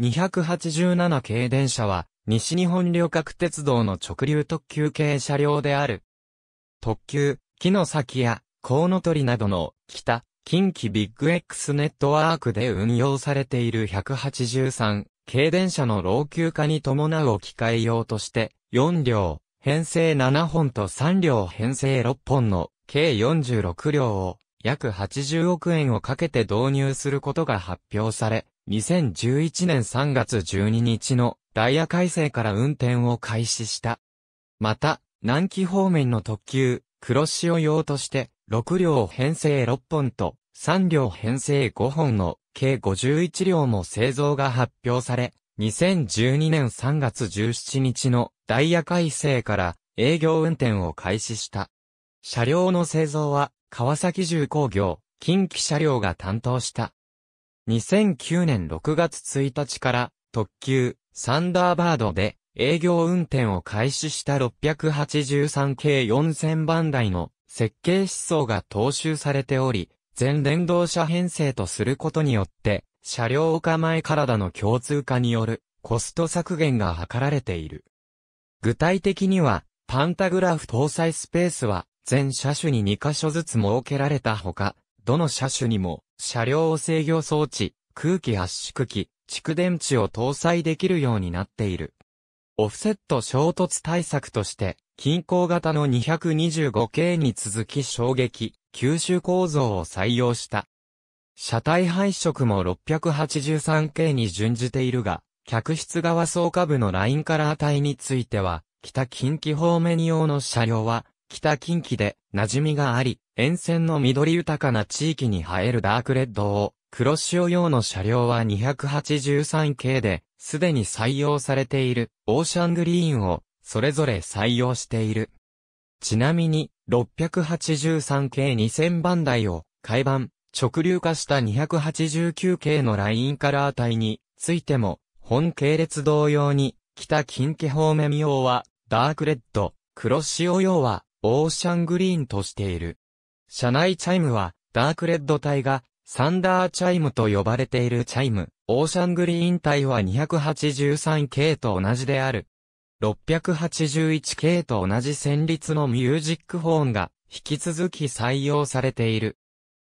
287系電車は、西日本旅客鉄道の直流特急系車両である。特急、木の先や、コウノトリなどの、北、近畿ビッグ X ネットワークで運用されている183、軽電車の老朽化に伴う置き換え用として、4両、編成7本と3両編成6本の計46両を約80億円をかけて導入することが発表され、2011年3月12日のダイヤ改正から運転を開始した。また、南紀方面の特急、黒潮用として、6両編成6本と、3両編成5本の計51両も製造が発表され、2012年3月17日のダイヤ改正から営業運転を開始した。車両の製造は川崎重工業、近畿車両が担当した。2009年6月1日から特急サンダーバードで営業運転を開始した683 k 4000番台の設計思想が踏襲されており、全電動車編成とすることによって、車両お構え体の共通化によるコスト削減が図られている。具体的には、パンタグラフ搭載スペースは全車種に2箇所ずつ設けられたほか、どの車種にも車両制御装置、空気圧縮機、蓄電池を搭載できるようになっている。オフセット衝突対策として、均衡型の 225K に続き衝撃、吸収構造を採用した。車体配色も 683K に準じているが、客室側総下部のラインカラー体については、北近畿方面用の車両は、北近畿で馴染みがあり、沿線の緑豊かな地域に生えるダークレッドを、黒潮用の車両は283系で、すでに採用されている、オーシャングリーンを、それぞれ採用している。ちなみに、683系2000番台を、海盤、直流化した289系のラインカラー帯についても、本系列同様に、北近畿方面用は、ダークレッド、黒潮用は、オーシャングリーンとしている。車内チャイムは、ダークレッド隊が、サンダーチャイムと呼ばれているチャイム、オーシャングリーン隊は 283K と同じである。681K と同じ旋律のミュージックホーンが、引き続き採用されている。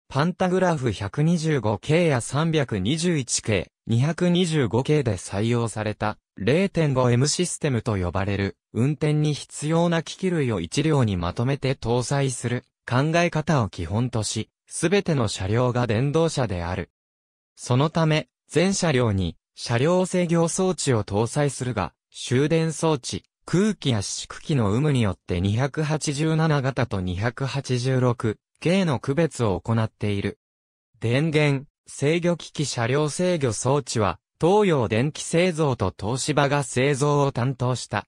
パンタグラフ 125K や 321K、225K で採用された。0.5M システムと呼ばれる、運転に必要な機器類を1両にまとめて搭載する考え方を基本とし、すべての車両が電動車である。そのため、全車両に車両制御装置を搭載するが、終電装置、空気圧縮機の有無によって287型と286系の区別を行っている。電源、制御機器車両制御装置は、東洋電気製造と東芝が製造を担当した。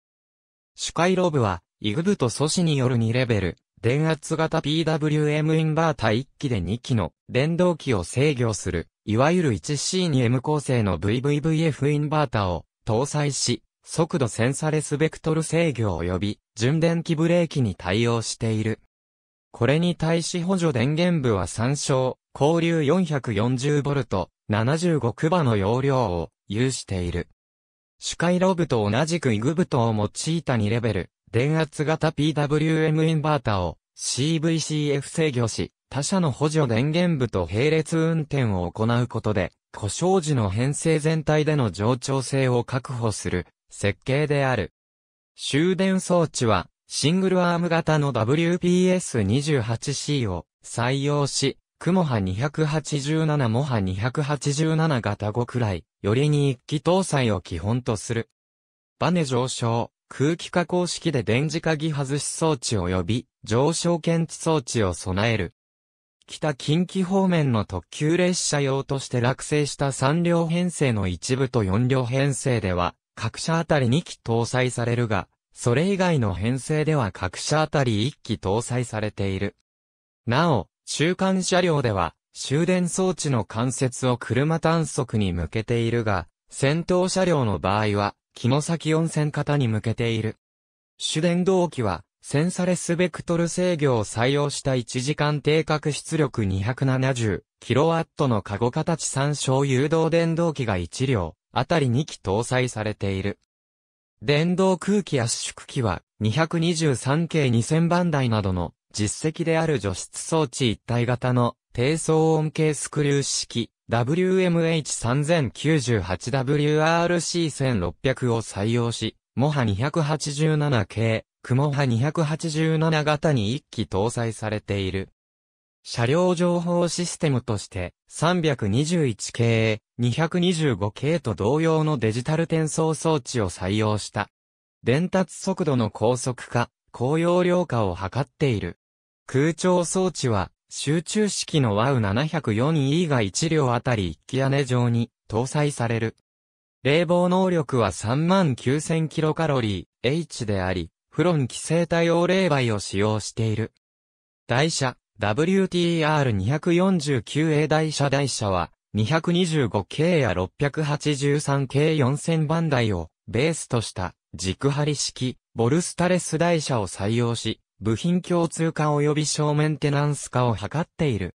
主回ロブは、イグブと素子による2レベル、電圧型 PWM インバータ1機で2機の電動機を制御する、いわゆる 1C2M 構成の VVVF インバータを搭載し、速度センサレスベクトル制御及び純電気ブレーキに対応している。これに対し補助電源部は参照、交流 440V、75クバの容量を有している。主回ロブと同じくイグブトを用いた2レベル、電圧型 PWM インバータを CVCF 制御し、他社の補助電源部と並列運転を行うことで、故障時の編成全体での冗長性を確保する設計である。終電装置はシングルアーム型の WPS28C を採用し、雲波287モ波287型5くらい、よりに一気搭載を基本とする。バネ上昇、空気化公式で電磁鍵外し装置及び上昇検知装置を備える。北近畿方面の特急列車用として落成した3両編成の一部と4両編成では、各車あたり2機搭載されるが、それ以外の編成では各車あたり1機搭載されている。なお、中間車両では、終電装置の関節を車短足に向けているが、先頭車両の場合は、木崎温泉型に向けている。主電動機は、センサレスベクトル制御を採用した1時間定格出力 270kW のカゴ形参照誘導電動機が1両、あたり2機搭載されている。電動空気圧縮機は、223系2000番台などの実績である除湿装置一体型の低騒音系スクリュー式 WMH3098WRC1600 を採用し、モハ287系、クモハ287型に一機搭載されている。車両情報システムとして321系、225系と同様のデジタル転送装置を採用した。伝達速度の高速化、高容量化を図っている。空調装置は、集中式の WOW704E が1両あたり1気屋根上に搭載される。冷房能力は 39000kcal H であり、フロン規制対応冷媒を使用している。台車 WTR249A 台車台車は 225K や 683K4000 番台をベースとした軸張り式、ボルスタレス台車を採用し、部品共通化及び小メンテナンス化を図っている。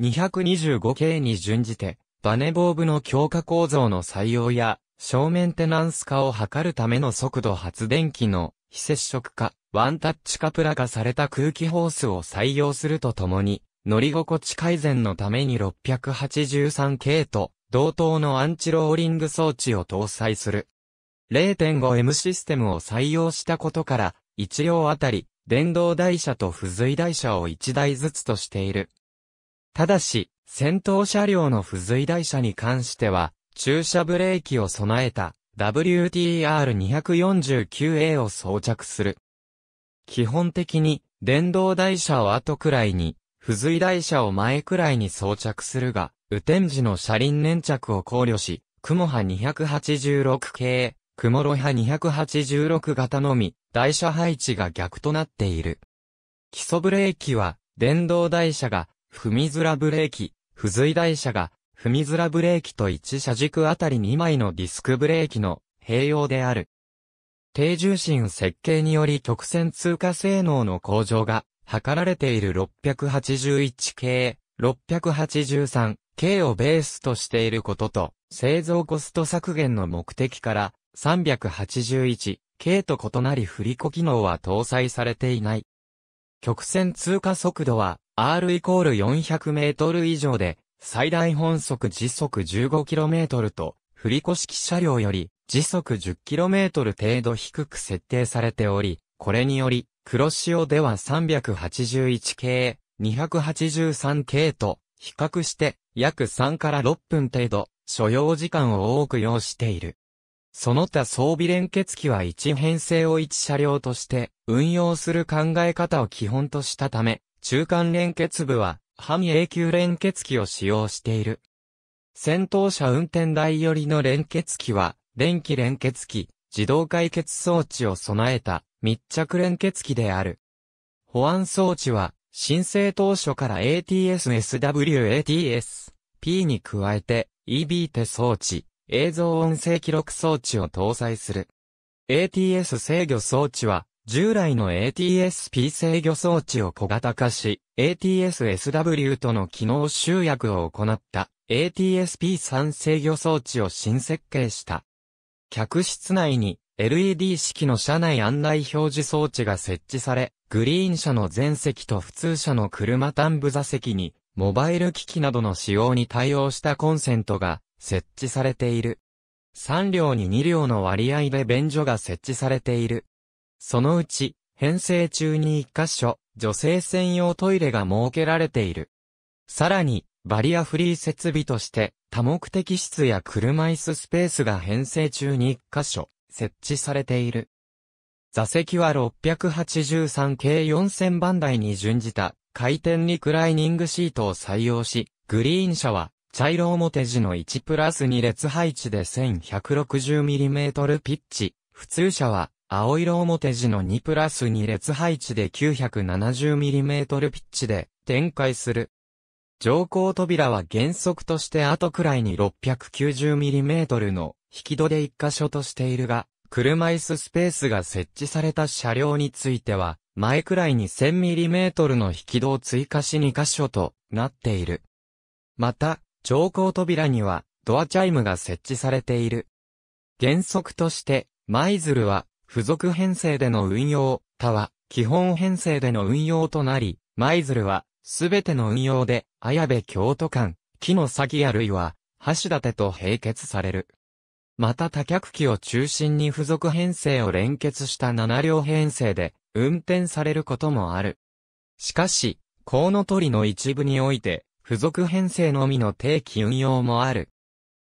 225系に準じて、バネボーブの強化構造の採用や、小メンテナンス化を図るための速度発電機の非接触化、ワンタッチカプラ化された空気ホースを採用するとともに、乗り心地改善のために683系と同等のアンチローリング装置を搭載する。0.5M システムを採用したことから、1両あたり、電動台車と付随台車を1台ずつとしている。ただし、先頭車両の付随台車に関しては、駐車ブレーキを備えた WTR249A を装着する。基本的に、電動台車を後くらいに、付随台車を前くらいに装着するが、雨天時の車輪粘着を考慮し、雲波286系、クモロ派286型のみ、台車配置が逆となっている。基礎ブレーキは、電動台車が、踏みづらブレーキ、付随台車が、踏みづらブレーキと1車軸あたり2枚のディスクブレーキの併用である。低重心設計により曲線通過性能の向上が図られている681系、683系をベースとしていることと、製造コスト削減の目的から、381、K と異なり振り子機能は搭載されていない。曲線通過速度は R イコール400メートル以上で、最大本速時速 15km と、振り子式車両より時速 10km 程度低く設定されており、これにより、黒潮では 381K、系 283K と比較して約3から6分程度所要時間を多く要している。その他装備連結機は1編成を1車両として運用する考え方を基本としたため、中間連結部は半永久連結機を使用している。戦闘車運転台寄りの連結機は、電気連結機、自動解決装置を備えた密着連結機である。保安装置は、申請当初から ATS-SW、ATS、P に加えて EB 手装置、映像音声記録装置を搭載する。ATS 制御装置は、従来の ATSP 制御装置を小型化し、ATSSW との機能集約を行った ATSP3 制御装置を新設計した。客室内に LED 式の車内案内表示装置が設置され、グリーン車の全席と普通車の車端部座席に、モバイル機器などの使用に対応したコンセントが設置されている。3両に2両の割合で便所が設置されている。そのうち、編成中に1箇所、女性専用トイレが設けられている。さらに、バリアフリー設備として、多目的室や車椅子スペースが編成中に1箇所、設置されている。座席は683 k 4000番台に準じた、回転リクライニングシートを採用し、グリーン車は茶色表地の1プラス2列配置で 1160mm ピッチ。普通車は、青色表地の2プラス2列配置で 970mm ピッチで展開する。乗降扉は原則として後くらいに 690mm の引き戸で一箇所としているが、車椅子スペースが設置された車両については、前くらいに 1000mm の引き戸を追加し2箇所となっている。また、乗降扉にはドアチャイムが設置されている。原則として、舞鶴は付属編成での運用、他は基本編成での運用となり、舞鶴はすべての運用で、綾部京都間、木の先あるいは、橋立と並結される。また多脚機を中心に付属編成を連結した7両編成で、運転されることもある。しかし、コウノトリの一部において、付属編成のみの定期運用もある。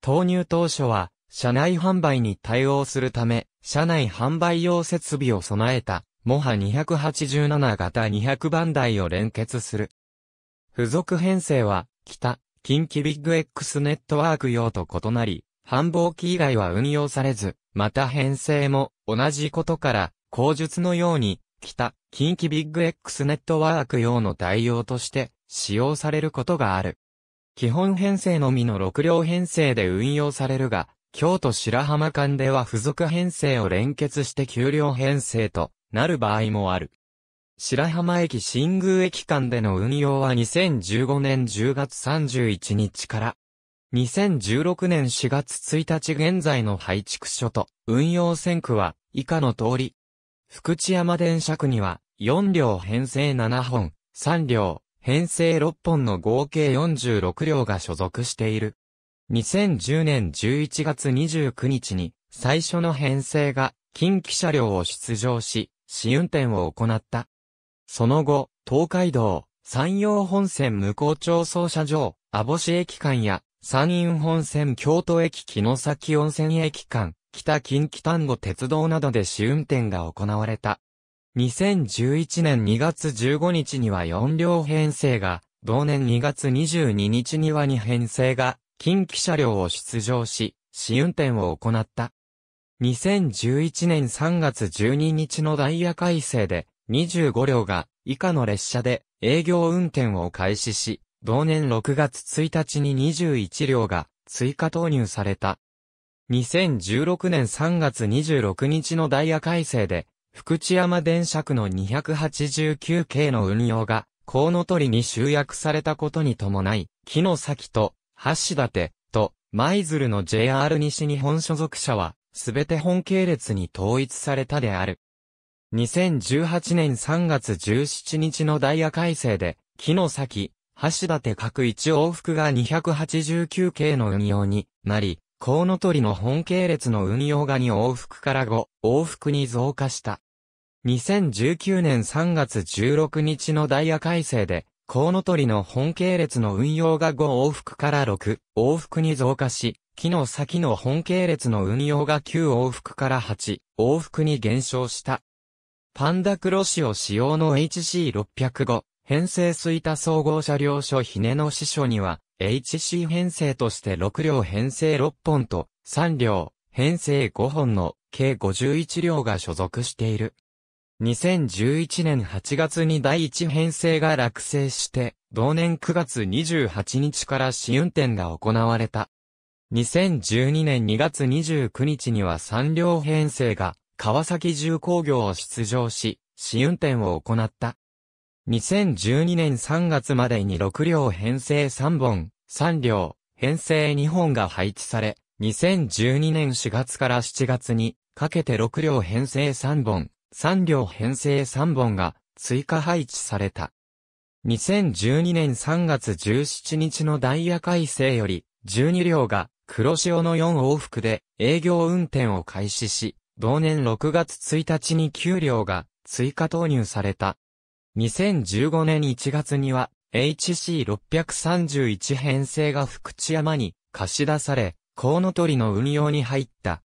投入当初は、社内販売に対応するため、社内販売用設備を備えた、モハ287型200番台を連結する。付属編成は、北、近畿ビッグ X ネットワーク用と異なり、繁忙期以外は運用されず、また編成も同じことから、口述のように、北、近畿ビッグ X ネットワーク用の代用として使用されることがある。基本編成のみの6両編成で運用されるが、京都白浜間では付属編成を連結して9両編成となる場合もある。白浜駅新宮駅間での運用は2015年10月31日から、2016年4月1日現在の配置区所と運用線区は以下の通り、福知山電車区には4両編成7本、3両、編成6本の合計46両が所属している。2010年11月29日に最初の編成が近畿車両を出場し、試運転を行った。その後、東海道、山陽本線向こう町操車場、網干駅間や、山陰本線京都駅木崎温泉駅間、北近畿丹後鉄道などで試運転が行われた。2011年2月15日には4両編成が、同年2月22日には2編成が、近畿車両を出場し、試運転を行った。2011年3月12日のダイヤ改正で、25両が以下の列車で営業運転を開始し、同年6月1日に21両が追加投入された。2016年3月26日のダイヤ改正で福知山電車区の289系の運用が、コウノトリに集約されたことに伴い、木の先と、橋立と、舞鶴の JR 西日本所属者は、すべて本系列に統一されたである。2018年3月17日のダイヤ改正で、木の先、橋立各1往復が289系の運用になり、コウノトリの本系列の運用が2往復から5往復に増加した。2019年3月16日のダイヤ改正で、コウノトリの本系列の運用が5往復から6往復に増加し、木の先の本系列の運用が9往復から8往復に減少した。パンダクロシオ使用の HC605 編成い田総合車両所ひねの支所には、HC 編成として6両編成6本と3両編成5本の計51両が所属している。2011年8月に第1編成が落成して、同年9月28日から試運転が行われた。2012年2月29日には3両編成が川崎重工業を出場し、試運転を行った。2012年3月までに6両編成3本、3両編成2本が配置され、2012年4月から7月にかけて6両編成3本、3両編成3本が追加配置された。2012年3月17日のダイヤ改正より12両が黒潮の4往復で営業運転を開始し、同年6月1日に9両が追加投入された。2015年1月には HC631 編成が福知山に貸し出され、コウノトリの運用に入った。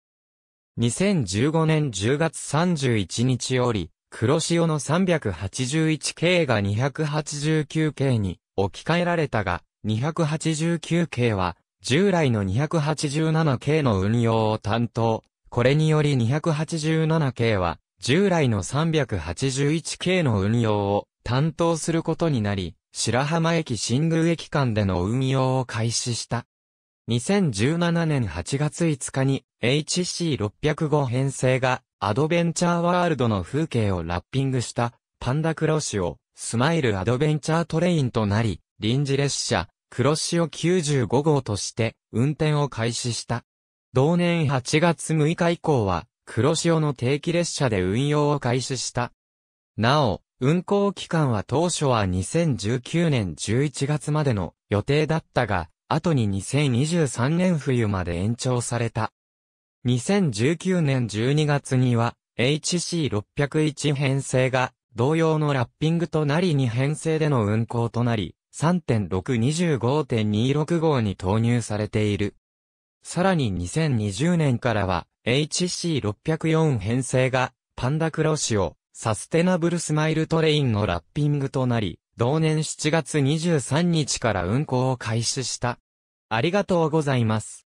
2015年10月31日より、黒潮の381系が289系に置き換えられたが、289系は、従来の287系の運用を担当。これにより287系は、従来の381系の運用を担当することになり、白浜駅新宮駅間での運用を開始した。2017年8月5日に HC605 編成がアドベンチャーワールドの風景をラッピングしたパンダクロシオスマイルアドベンチャートレインとなり臨時列車クロシオ95号として運転を開始した。同年8月6日以降はクロシオの定期列車で運用を開始した。なお、運行期間は当初は2019年11月までの予定だったが、後に2023年冬まで延長された。2019年12月には HC601 編成が同様のラッピングとなり2編成での運行となり、3.625.26号に投入されている。さらに2020年からは HC604 編成がパンダクロシオサステナブルスマイルトレインのラッピングとなり、同年7月23日から運行を開始した。ありがとうございます。